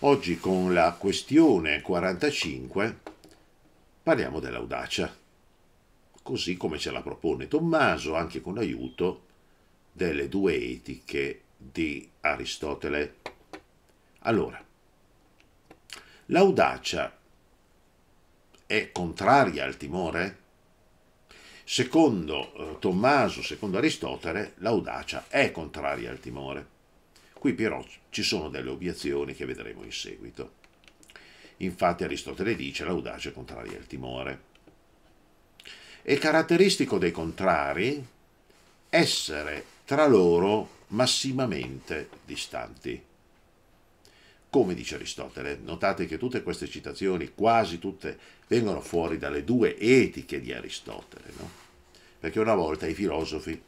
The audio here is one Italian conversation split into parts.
Oggi con la questione 45 parliamo dell'audacia, così come ce la propone Tommaso, anche con l'aiuto delle due etiche di Aristotele. Allora, l'audacia è contraria al timore? Secondo eh, Tommaso, secondo Aristotele, l'audacia è contraria al timore. Qui però ci sono delle obiezioni che vedremo in seguito. Infatti Aristotele dice l'audacia è contraria al timore. È caratteristico dei contrari essere tra loro massimamente distanti. Come dice Aristotele, notate che tutte queste citazioni, quasi tutte, vengono fuori dalle due etiche di Aristotele, no? perché una volta i filosofi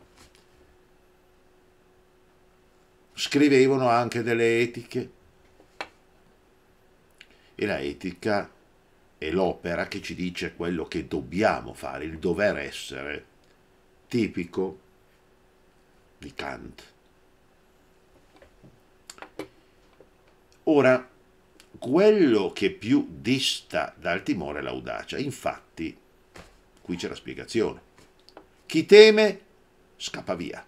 scrivevano anche delle etiche. E la etica è l'opera che ci dice quello che dobbiamo fare, il dover essere, tipico di Kant. Ora, quello che più dista dal timore è l'audacia, infatti, qui c'è la spiegazione. Chi teme scappa via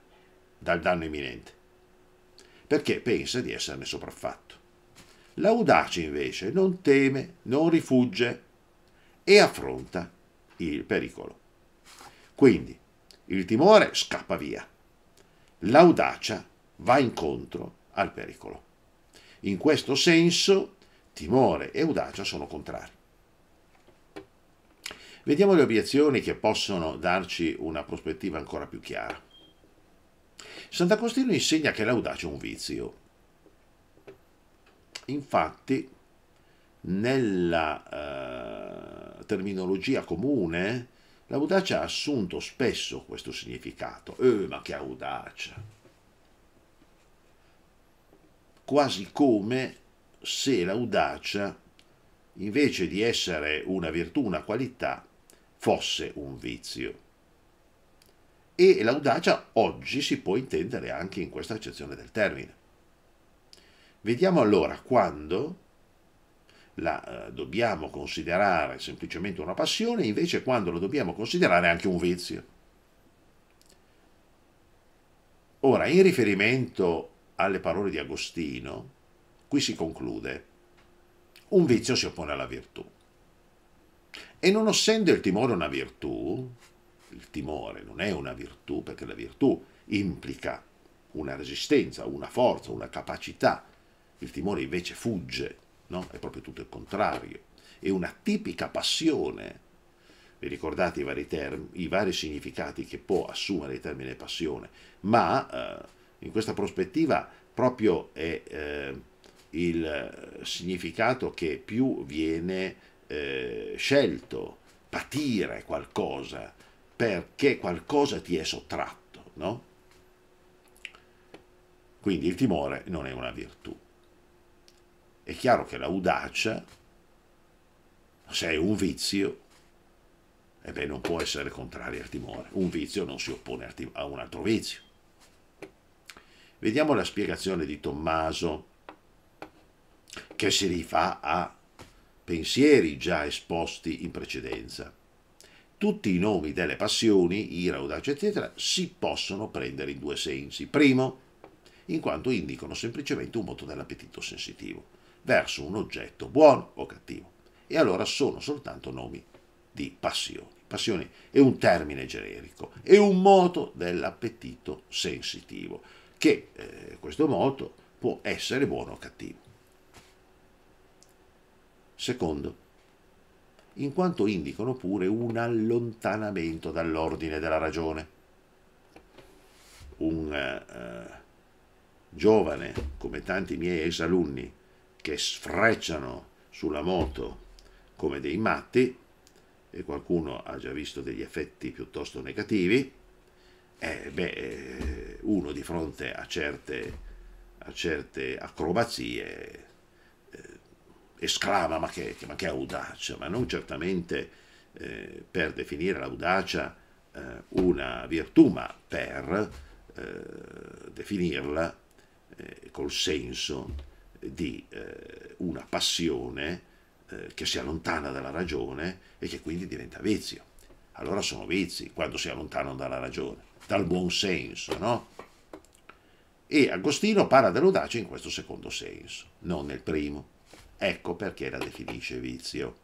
dal danno imminente perché pensa di esserne sopraffatto. L'audace invece non teme, non rifugge e affronta il pericolo. Quindi il timore scappa via, l'audacia va incontro al pericolo. In questo senso timore e audacia sono contrari. Vediamo le obiezioni che possono darci una prospettiva ancora più chiara. Sant'Agostino insegna che l'audacia è un vizio. Infatti, nella eh, terminologia comune, l'audacia ha assunto spesso questo significato. Eh, ma che audacia! Quasi come se l'audacia, invece di essere una virtù, una qualità, fosse un vizio e l'audacia oggi si può intendere anche in questa accezione del termine. Vediamo allora quando la eh, dobbiamo considerare semplicemente una passione, invece quando la dobbiamo considerare anche un vizio. Ora, in riferimento alle parole di Agostino, qui si conclude, un vizio si oppone alla virtù. E non essendo il timore una virtù, il timore, non è una virtù, perché la virtù implica una resistenza, una forza, una capacità. Il timore invece fugge, no? è proprio tutto il contrario. È una tipica passione. Vi ricordate i vari, term- i vari significati che può assumere il termine passione, ma eh, in questa prospettiva proprio è eh, il significato che più viene eh, scelto, patire qualcosa, perché qualcosa ti è sottratto, no? Quindi il timore non è una virtù. È chiaro che l'audacia, se è un vizio, e eh beh, non può essere contraria al timore. Un vizio non si oppone a un altro vizio. Vediamo la spiegazione di Tommaso, che si rifà a pensieri già esposti in precedenza tutti i nomi delle passioni, ira, audacia, eccetera, si possono prendere in due sensi. Primo, in quanto indicano semplicemente un moto dell'appetito sensitivo, verso un oggetto buono o cattivo. E allora sono soltanto nomi di passioni. Passioni è un termine generico, è un moto dell'appetito sensitivo, che eh, questo moto può essere buono o cattivo. Secondo, in quanto indicano pure un allontanamento dall'ordine della ragione. Un eh, eh giovane, come tanti miei ex alunni, che sfrecciano sulla moto come dei matti, e qualcuno ha già visto degli effetti piuttosto negativi, eh, beh, eh, uno di fronte a certe, a certe acrobazie esclama ma che, ma che audacia, ma non certamente eh, per definire l'audacia eh, una virtù, ma per eh, definirla eh, col senso di eh, una passione eh, che si allontana dalla ragione e che quindi diventa vizio. Allora sono vizi quando si allontanano dalla ragione, dal buon senso, no? E Agostino parla dell'audacia in questo secondo senso, non nel primo. Ecco perché la definisce vizio.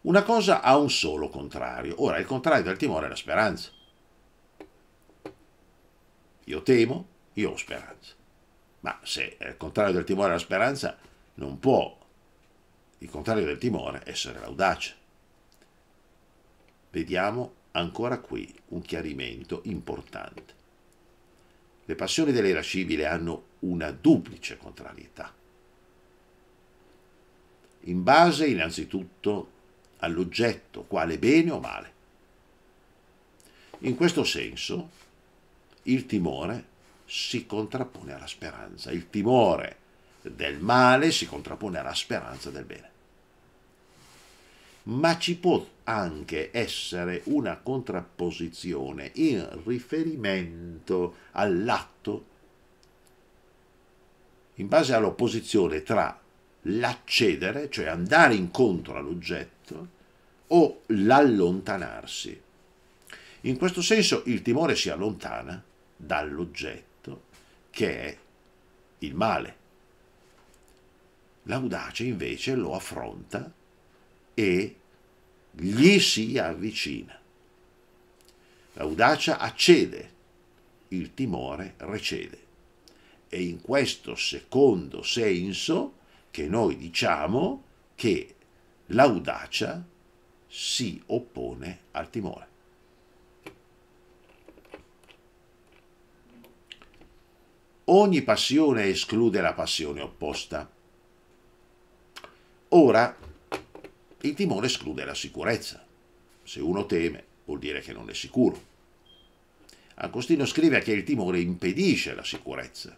Una cosa ha un solo contrario. Ora, il contrario del timore è la speranza. Io temo, io ho speranza. Ma se è il contrario del timore è la speranza, non può il contrario del timore essere l'audacia. Vediamo ancora qui un chiarimento importante. Le passioni dell'era civile hanno una duplice contrarietà. In base innanzitutto all'oggetto, quale bene o male. In questo senso il timore si contrappone alla speranza, il timore del male si contrappone alla speranza del bene. Ma ci può anche essere una contrapposizione in riferimento all'atto, in base all'opposizione tra l'accedere, cioè andare incontro all'oggetto, o l'allontanarsi. In questo senso il timore si allontana dall'oggetto che è il male. L'audace invece lo affronta e gli si avvicina. L'audacia accede, il timore recede. È in questo secondo senso che noi diciamo che l'audacia si oppone al timore. Ogni passione esclude la passione opposta. Ora il timore esclude la sicurezza. Se uno teme, vuol dire che non è sicuro. Agostino scrive che il timore impedisce la sicurezza.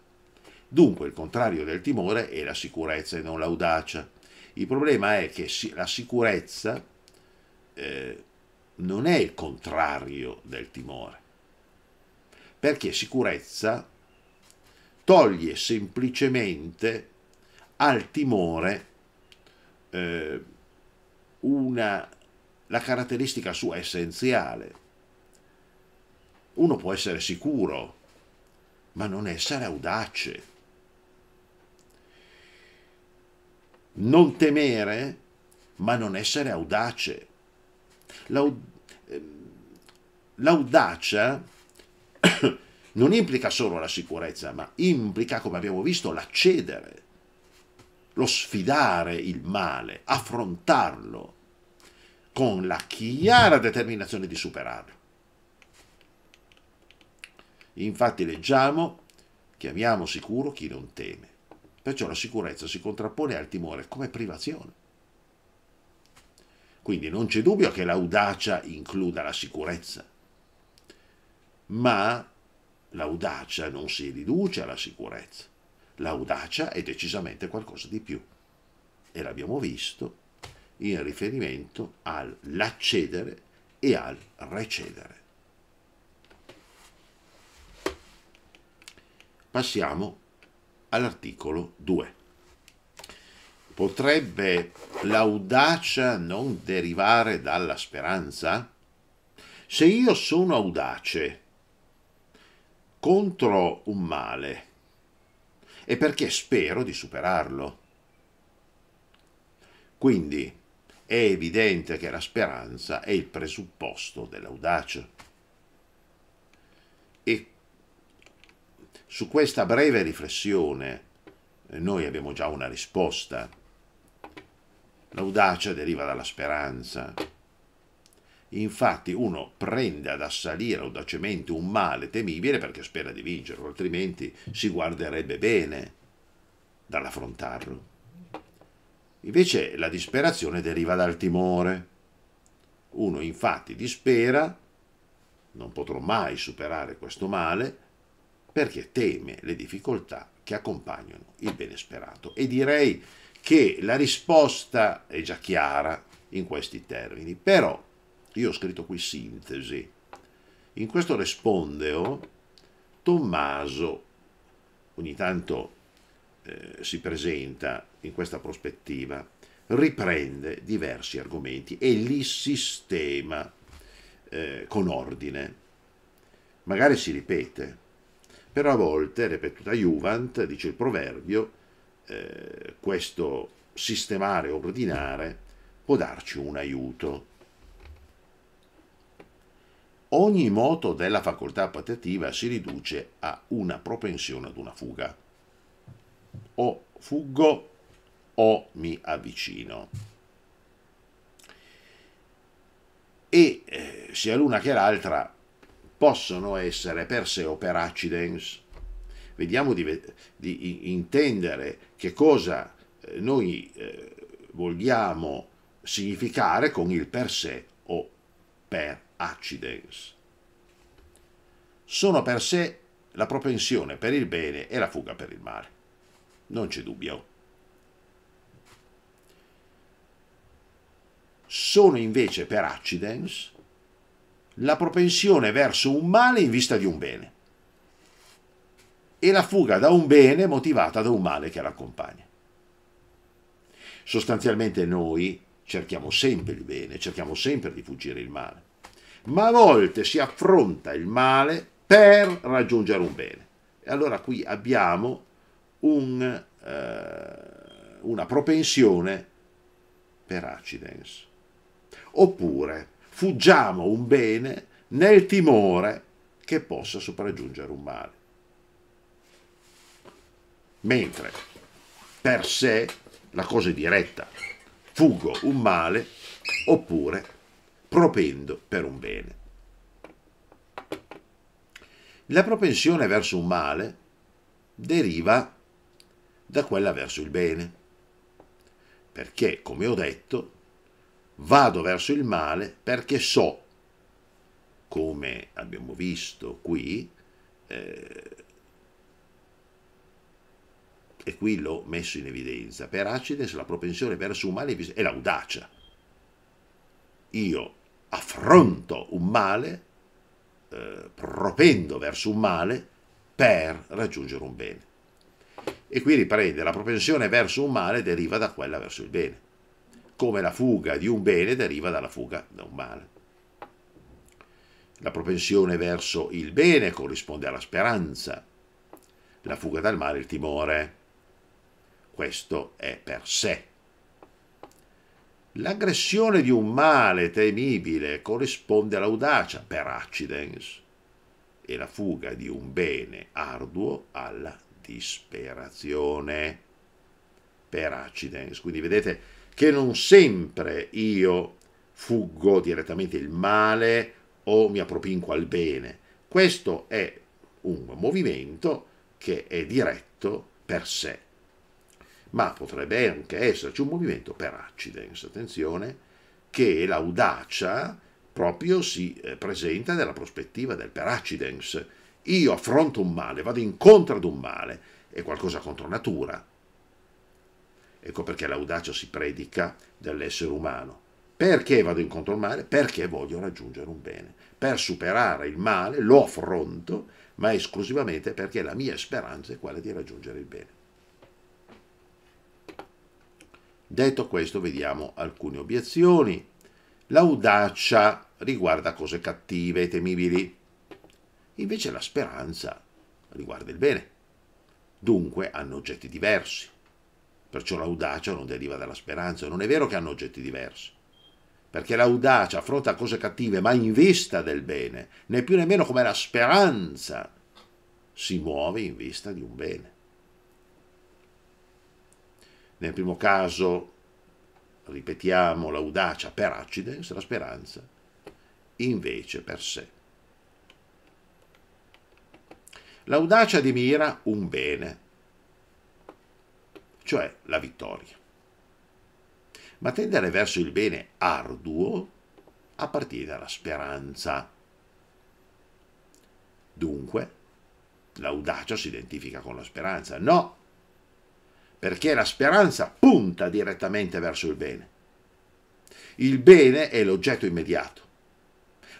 Dunque il contrario del timore è la sicurezza e non l'audacia. Il problema è che la sicurezza eh, non è il contrario del timore, perché sicurezza toglie semplicemente al timore eh, una, la caratteristica sua essenziale. Uno può essere sicuro, ma non essere audace. Non temere, ma non essere audace. L'aud- ehm, l'audacia non implica solo la sicurezza, ma implica, come abbiamo visto, l'accedere lo sfidare il male, affrontarlo con la chiara determinazione di superarlo. Infatti leggiamo, chiamiamo sicuro chi non teme. Perciò la sicurezza si contrappone al timore come privazione. Quindi non c'è dubbio che l'audacia includa la sicurezza, ma l'audacia non si riduce alla sicurezza. L'audacia è decisamente qualcosa di più e l'abbiamo visto in riferimento all'accedere e al recedere. Passiamo all'articolo 2. Potrebbe l'audacia non derivare dalla speranza? Se io sono audace contro un male, e perché spero di superarlo. Quindi è evidente che la speranza è il presupposto dell'audacia. E su questa breve riflessione eh, noi abbiamo già una risposta. L'audacia deriva dalla speranza, Infatti uno prende ad assalire audacemente un male temibile perché spera di vincerlo, altrimenti si guarderebbe bene dall'affrontarlo. Invece la disperazione deriva dal timore. Uno infatti dispera, non potrò mai superare questo male, perché teme le difficoltà che accompagnano il bene sperato. E direi che la risposta è già chiara in questi termini, però io ho scritto qui sintesi, in questo rispondeo Tommaso ogni tanto eh, si presenta in questa prospettiva, riprende diversi argomenti e li sistema eh, con ordine. Magari si ripete, però a volte, ripetuta Juvent, dice il proverbio, eh, questo sistemare, ordinare può darci un aiuto ogni moto della facoltà patativa si riduce a una propensione ad una fuga. O fuggo o mi avvicino. E eh, sia l'una che l'altra possono essere per sé o per accidents. Vediamo di, di intendere che cosa eh, noi eh, vogliamo significare con il per sé o per accidens. Sono per sé la propensione per il bene e la fuga per il male. Non c'è dubbio. Sono invece per accidens la propensione verso un male in vista di un bene e la fuga da un bene motivata da un male che l'accompagna. Sostanzialmente noi cerchiamo sempre il bene, cerchiamo sempre di fuggire il male, ma a volte si affronta il male per raggiungere un bene. E allora qui abbiamo un, eh, una propensione per accidents. Oppure fuggiamo un bene nel timore che possa sopraggiungere un male. Mentre per sé la cosa è diretta, fugo un male oppure propendo per un bene. La propensione verso un male deriva da quella verso il bene, perché, come ho detto, vado verso il male perché so, come abbiamo visto qui, eh, e qui l'ho messo in evidenza, per Acides la propensione verso un male è l'audacia. Io affronto un male, eh, propendo verso un male per raggiungere un bene. E qui riprende, la propensione verso un male deriva da quella verso il bene, come la fuga di un bene deriva dalla fuga da un male. La propensione verso il bene corrisponde alla speranza, la fuga dal male il timore questo è per sé. L'aggressione di un male temibile corrisponde all'audacia per accidens e la fuga di un bene arduo alla disperazione per accidens. Quindi vedete che non sempre io fuggo direttamente il male o mi appropinco al bene. Questo è un movimento che è diretto per sé ma potrebbe anche esserci un movimento per accidents, attenzione, che l'audacia proprio si eh, presenta nella prospettiva del per accidents. Io affronto un male, vado incontro ad un male, è qualcosa contro natura. Ecco perché l'audacia si predica dell'essere umano. Perché vado incontro al male? Perché voglio raggiungere un bene. Per superare il male lo affronto, ma esclusivamente perché la mia speranza è quella di raggiungere il bene. Detto questo, vediamo alcune obiezioni. L'audacia riguarda cose cattive e temibili, invece la speranza riguarda il bene. Dunque hanno oggetti diversi. Perciò l'audacia non deriva dalla speranza. Non è vero che hanno oggetti diversi perché l'audacia affronta cose cattive, ma in vista del bene, né più né meno come la speranza si muove in vista di un bene. Nel primo caso, ripetiamo, l'audacia per accidens, la speranza invece per sé. L'audacia di mira un bene, cioè la vittoria, ma tendere verso il bene arduo appartiene alla speranza. Dunque, l'audacia si identifica con la speranza, no perché la speranza punta direttamente verso il bene. Il bene è l'oggetto immediato.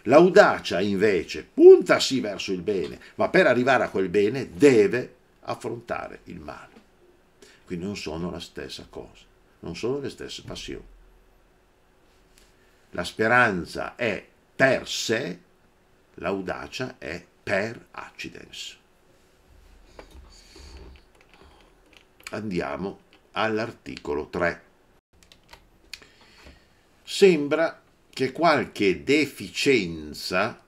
L'audacia, invece, punta sì verso il bene, ma per arrivare a quel bene deve affrontare il male. Quindi non sono la stessa cosa, non sono le stesse passioni. La speranza è per sé, l'audacia è per accidens. Andiamo all'articolo 3. Sembra che qualche deficienza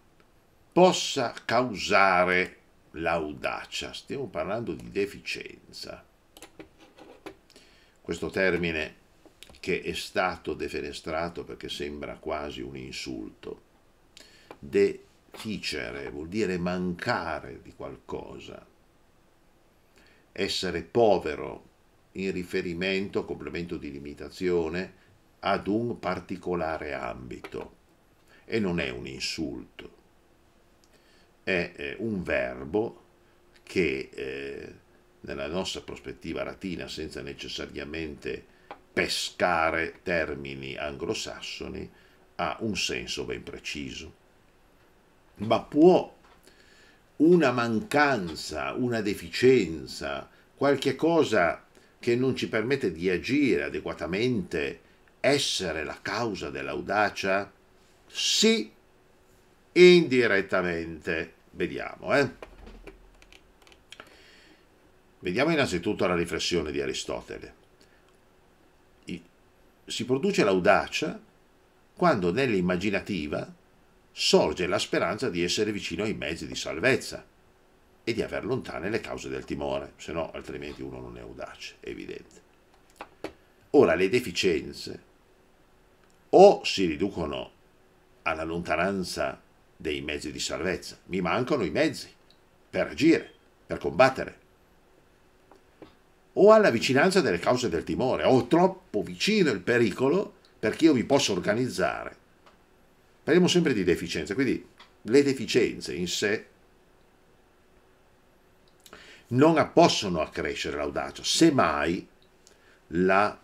possa causare l'audacia. Stiamo parlando di deficienza. Questo termine che è stato defenestrato perché sembra quasi un insulto. Deficere vuol dire mancare di qualcosa, essere povero in riferimento, complemento di limitazione, ad un particolare ambito. E non è un insulto, è eh, un verbo che eh, nella nostra prospettiva latina, senza necessariamente pescare termini anglosassoni, ha un senso ben preciso, ma può una mancanza, una deficienza, qualche cosa che non ci permette di agire adeguatamente, essere la causa dell'audacia? Sì, indirettamente. Vediamo, eh. Vediamo innanzitutto la riflessione di Aristotele. Si produce l'audacia quando nell'immaginativa sorge la speranza di essere vicino ai mezzi di salvezza e di aver lontane le cause del timore, se no altrimenti uno non è audace, è evidente. Ora le deficienze o si riducono alla lontananza dei mezzi di salvezza, mi mancano i mezzi per agire, per combattere, o alla vicinanza delle cause del timore, o troppo vicino il pericolo perché io mi posso organizzare Parliamo sempre di deficienze, quindi le deficienze in sé non possono accrescere l'audacia, semmai la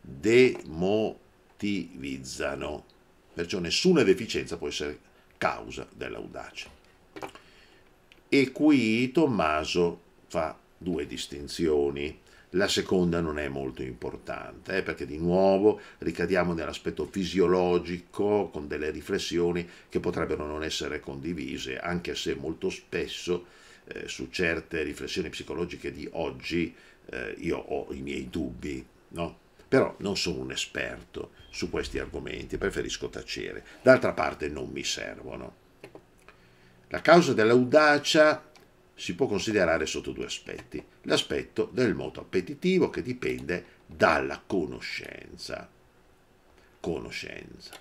demotivizzano. Perciò nessuna deficienza può essere causa dell'audacia. E qui Tommaso fa due distinzioni. La seconda non è molto importante, eh, perché di nuovo ricadiamo nell'aspetto fisiologico con delle riflessioni che potrebbero non essere condivise, anche se molto spesso eh, su certe riflessioni psicologiche di oggi eh, io ho i miei dubbi, no? però non sono un esperto su questi argomenti, preferisco tacere. D'altra parte non mi servono. La causa dell'audacia si può considerare sotto due aspetti. L'aspetto del moto appetitivo che dipende dalla conoscenza. Conoscenza.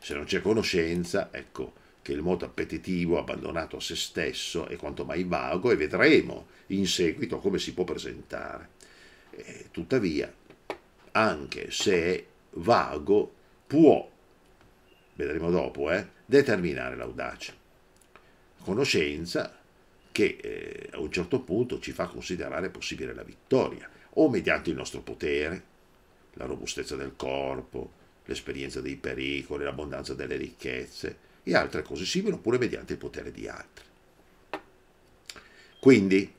Se non c'è conoscenza, ecco che il moto appetitivo abbandonato a se stesso è quanto mai vago e vedremo in seguito come si può presentare. Eh, tuttavia, anche se è vago, può, vedremo dopo, eh, determinare l'audacia. Conoscenza che eh, a un certo punto ci fa considerare possibile la vittoria, o mediante il nostro potere, la robustezza del corpo, l'esperienza dei pericoli, l'abbondanza delle ricchezze e altre cose simili, oppure mediante il potere di altri. Quindi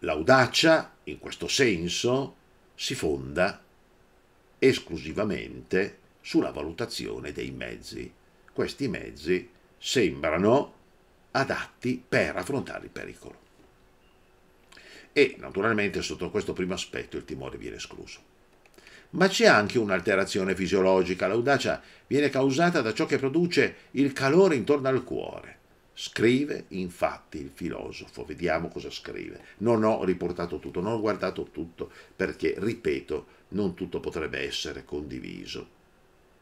l'audacia, in questo senso, si fonda esclusivamente sulla valutazione dei mezzi. Questi mezzi sembrano adatti per affrontare il pericolo. E naturalmente sotto questo primo aspetto il timore viene escluso. Ma c'è anche un'alterazione fisiologica, l'audacia viene causata da ciò che produce il calore intorno al cuore. Scrive infatti il filosofo, vediamo cosa scrive. Non ho riportato tutto, non ho guardato tutto perché, ripeto, non tutto potrebbe essere condiviso.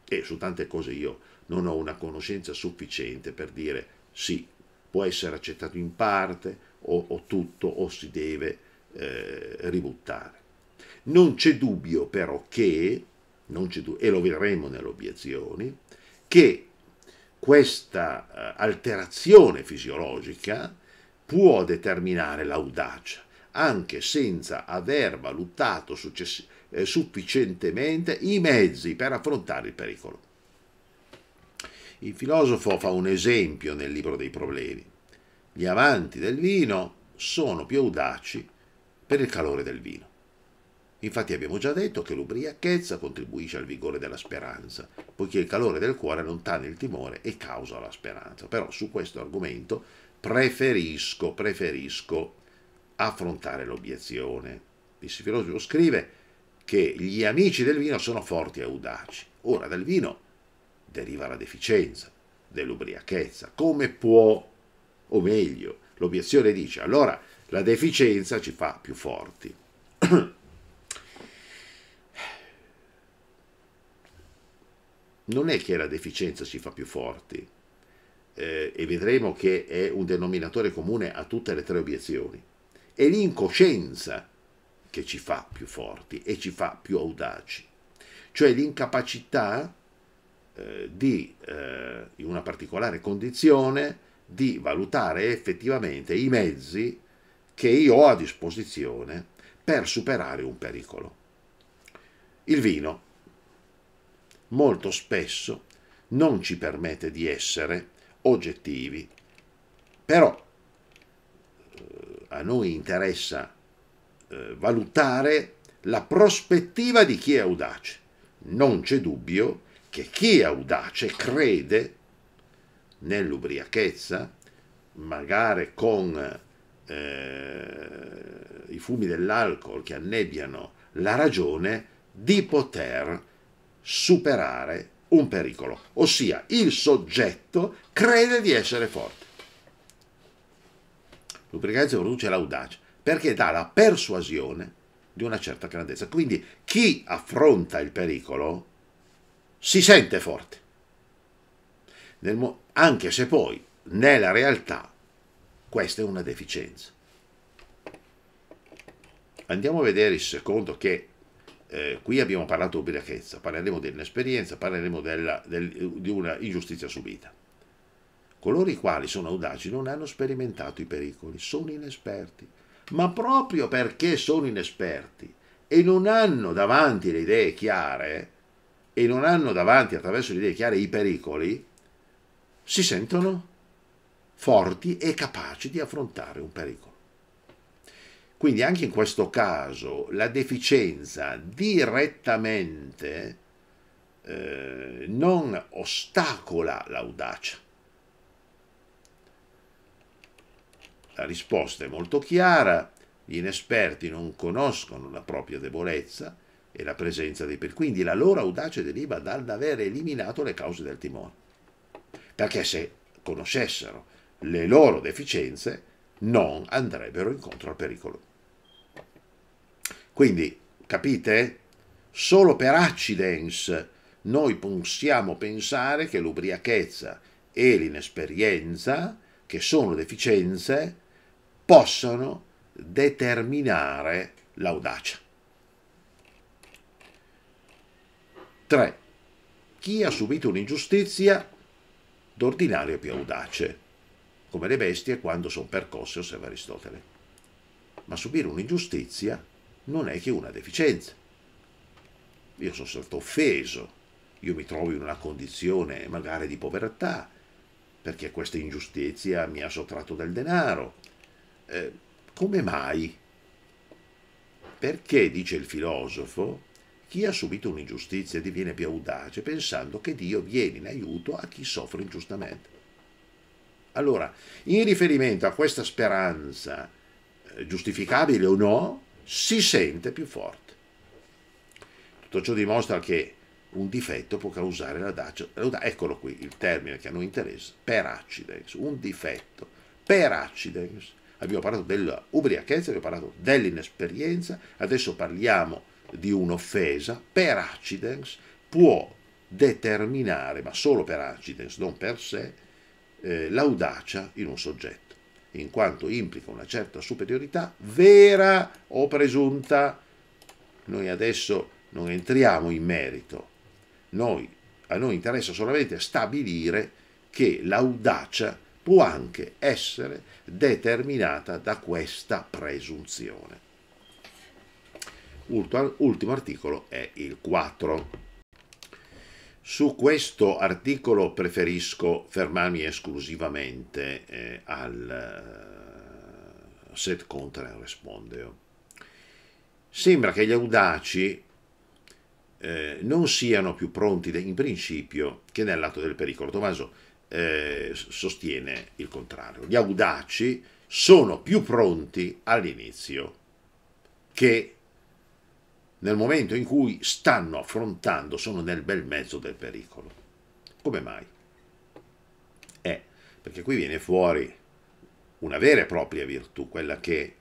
E su tante cose io non ho una conoscenza sufficiente per dire sì, può essere accettato in parte o, o tutto o si deve eh, ributtare. Non c'è dubbio però che, dubbio, e lo vedremo nelle obiezioni, che questa eh, alterazione fisiologica può determinare l'audacia, anche senza aver valutato eh, sufficientemente i mezzi per affrontare il pericolo. Il filosofo fa un esempio nel libro dei problemi. Gli amanti del vino sono più audaci per il calore del vino. Infatti abbiamo già detto che l'ubriachezza contribuisce al vigore della speranza, poiché il calore del cuore allontana il timore e causa la speranza. Però su questo argomento preferisco, preferisco affrontare l'obiezione. Il filosofo scrive che gli amici del vino sono forti e audaci. Ora, del vino deriva la deficienza dell'ubriachezza. Come può, o meglio, l'obiezione dice, allora la deficienza ci fa più forti. non è che la deficienza ci fa più forti, eh, e vedremo che è un denominatore comune a tutte le tre obiezioni, è l'incoscienza che ci fa più forti e ci fa più audaci, cioè l'incapacità eh, di, eh, in una particolare condizione di valutare effettivamente i mezzi che io ho a disposizione per superare un pericolo. Il vino molto spesso non ci permette di essere oggettivi, però eh, a noi interessa eh, valutare la prospettiva di chi è audace. Non c'è dubbio che chi è audace crede nell'ubriachezza, magari con eh, i fumi dell'alcol che annebbiano la ragione, di poter superare un pericolo. Ossia, il soggetto crede di essere forte. L'ubriachezza produce l'audacia perché dà la persuasione di una certa grandezza. Quindi chi affronta il pericolo si sente forte, anche se poi nella realtà questa è una deficienza. Andiamo a vedere il secondo che eh, qui abbiamo parlato di ubriachezza, parleremo dell'esperienza, parleremo della, del, di una ingiustizia subita. Coloro i quali sono audaci non hanno sperimentato i pericoli, sono inesperti, ma proprio perché sono inesperti e non hanno davanti le idee chiare, e non hanno davanti attraverso le idee chiare i pericoli, si sentono forti e capaci di affrontare un pericolo. Quindi anche in questo caso la deficienza direttamente eh, non ostacola l'audacia. La risposta è molto chiara, gli inesperti non conoscono la propria debolezza, e la presenza dei per. Quindi la loro audacia deriva dall'avere eliminato le cause del timore Perché se conoscessero le loro deficienze, non andrebbero incontro al pericolo. Quindi, capite? Solo per accidens noi possiamo pensare che l'ubriachezza e l'inesperienza, che sono deficienze, possono determinare l'audacia. 3. Chi ha subito un'ingiustizia d'ordinario è più audace, come le bestie quando sono percosse, osserva Aristotele. Ma subire un'ingiustizia non è che una deficienza. Io sono stato offeso, io mi trovo in una condizione magari di povertà, perché questa ingiustizia mi ha sottratto del denaro. Eh, come mai? Perché, dice il filosofo, chi ha subito un'ingiustizia diviene più audace pensando che Dio viene in aiuto a chi soffre ingiustamente. Allora, in riferimento a questa speranza, eh, giustificabile o no, si sente più forte. Tutto ciò dimostra che un difetto può causare l'audacia. Eccolo qui il termine che a noi interessa, per accidens, un difetto, per accidens. Abbiamo parlato dell'ubriachezza, abbiamo parlato dell'inesperienza, adesso parliamo di un'offesa per accidens può determinare, ma solo per accidens, non per sé, eh, l'audacia in un soggetto, in quanto implica una certa superiorità vera o presunta. Noi adesso non entriamo in merito, noi, a noi interessa solamente stabilire che l'audacia può anche essere determinata da questa presunzione ultimo articolo è il 4. Su questo articolo preferisco fermarmi esclusivamente eh, al eh, set contra respondeo. Oh. Sembra che gli audaci eh, non siano più pronti in principio che nel lato del pericolo. Tommaso eh, sostiene il contrario. Gli audaci sono più pronti all'inizio che nel momento in cui stanno affrontando, sono nel bel mezzo del pericolo. Come mai? Eh, perché qui viene fuori una vera e propria virtù, quella che eh,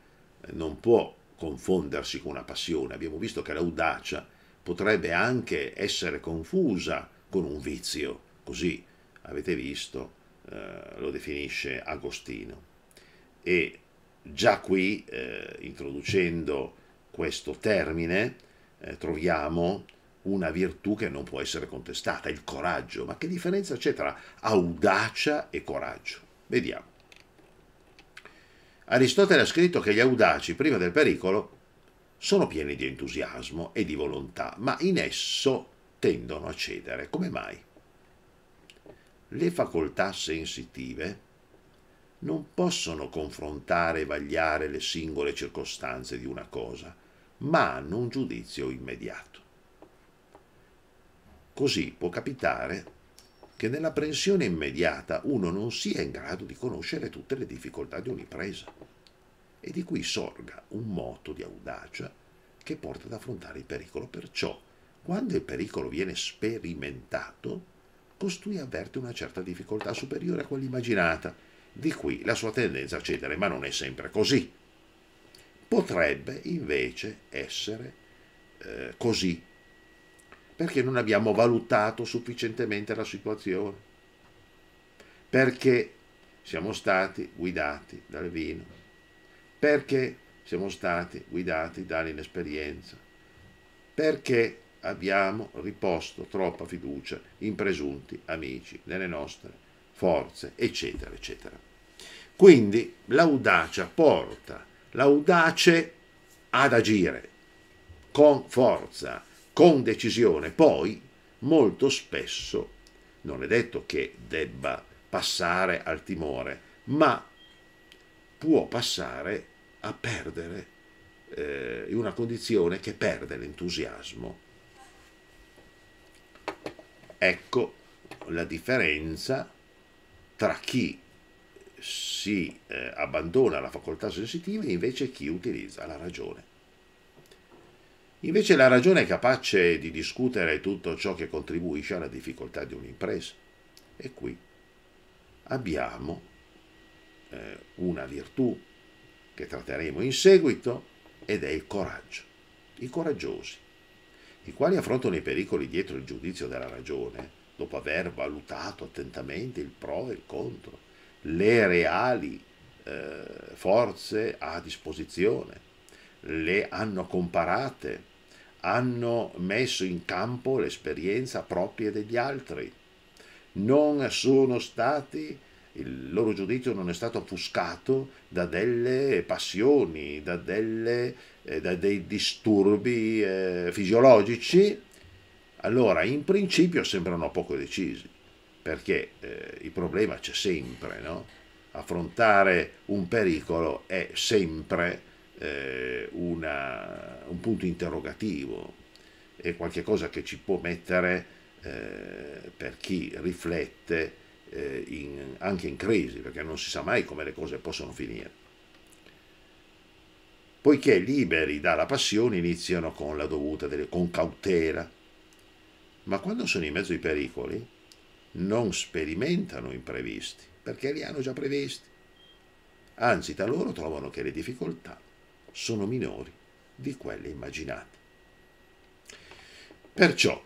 non può confondersi con una passione. Abbiamo visto che l'audacia potrebbe anche essere confusa con un vizio, così avete visto, eh, lo definisce Agostino. E già qui, eh, introducendo questo termine, eh, troviamo una virtù che non può essere contestata, il coraggio. Ma che differenza c'è tra audacia e coraggio? Vediamo. Aristotele ha scritto che gli audaci, prima del pericolo, sono pieni di entusiasmo e di volontà, ma in esso tendono a cedere. Come mai? Le facoltà sensitive non possono confrontare e vagliare le singole circostanze di una cosa, ma hanno un giudizio immediato. Così può capitare che nell'apprensione immediata uno non sia in grado di conoscere tutte le difficoltà di un'impresa e di cui sorga un moto di audacia che porta ad affrontare il pericolo. Perciò, quando il pericolo viene sperimentato, costui avverte una certa difficoltà superiore a quella immaginata, di cui la sua tendenza a cedere, ma non è sempre così potrebbe invece essere eh, così, perché non abbiamo valutato sufficientemente la situazione, perché siamo stati guidati dal vino, perché siamo stati guidati dall'inesperienza, perché abbiamo riposto troppa fiducia in presunti amici, nelle nostre forze, eccetera, eccetera. Quindi l'audacia porta l'audace ad agire con forza, con decisione. Poi, molto spesso, non è detto che debba passare al timore, ma può passare a perdere eh, in una condizione che perde l'entusiasmo. Ecco la differenza tra chi si eh, abbandona la facoltà sensitiva e invece chi utilizza la ragione. Invece la ragione è capace di discutere tutto ciò che contribuisce alla difficoltà di un'impresa. E qui abbiamo eh, una virtù che tratteremo in seguito ed è il coraggio. I coraggiosi, i quali affrontano i pericoli dietro il giudizio della ragione, dopo aver valutato attentamente il pro e il contro, le reali eh, forze a disposizione, le hanno comparate, hanno messo in campo l'esperienza propria degli altri, non sono stati il loro giudizio non è stato offuscato da delle passioni, da, delle, eh, da dei disturbi eh, fisiologici, allora in principio sembrano poco decisi perché eh, il problema c'è sempre, no? affrontare un pericolo è sempre eh, una, un punto interrogativo, è qualcosa che ci può mettere eh, per chi riflette eh, in, anche in crisi, perché non si sa mai come le cose possono finire. Poiché liberi dalla passione iniziano con la dovuta, delle, con cautela, ma quando sono in mezzo ai pericoli, non sperimentano imprevisti, perché li hanno già previsti. Anzi, da loro trovano che le difficoltà sono minori di quelle immaginate. Perciò,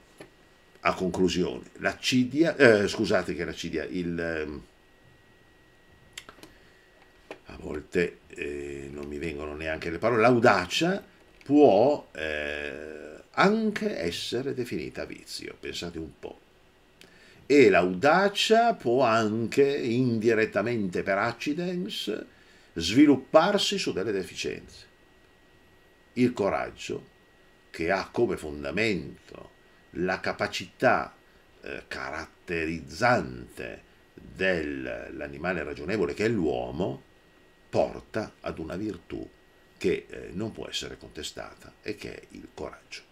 a conclusione, la Cidia, eh, scusate che la Cidia, il, eh, a volte eh, non mi vengono neanche le parole, l'audacia può eh, anche essere definita vizio, pensate un po' e l'audacia può anche indirettamente per accidents svilupparsi su delle deficienze. Il coraggio, che ha come fondamento la capacità eh, caratterizzante dell'animale ragionevole che è l'uomo, porta ad una virtù che eh, non può essere contestata e che è il coraggio.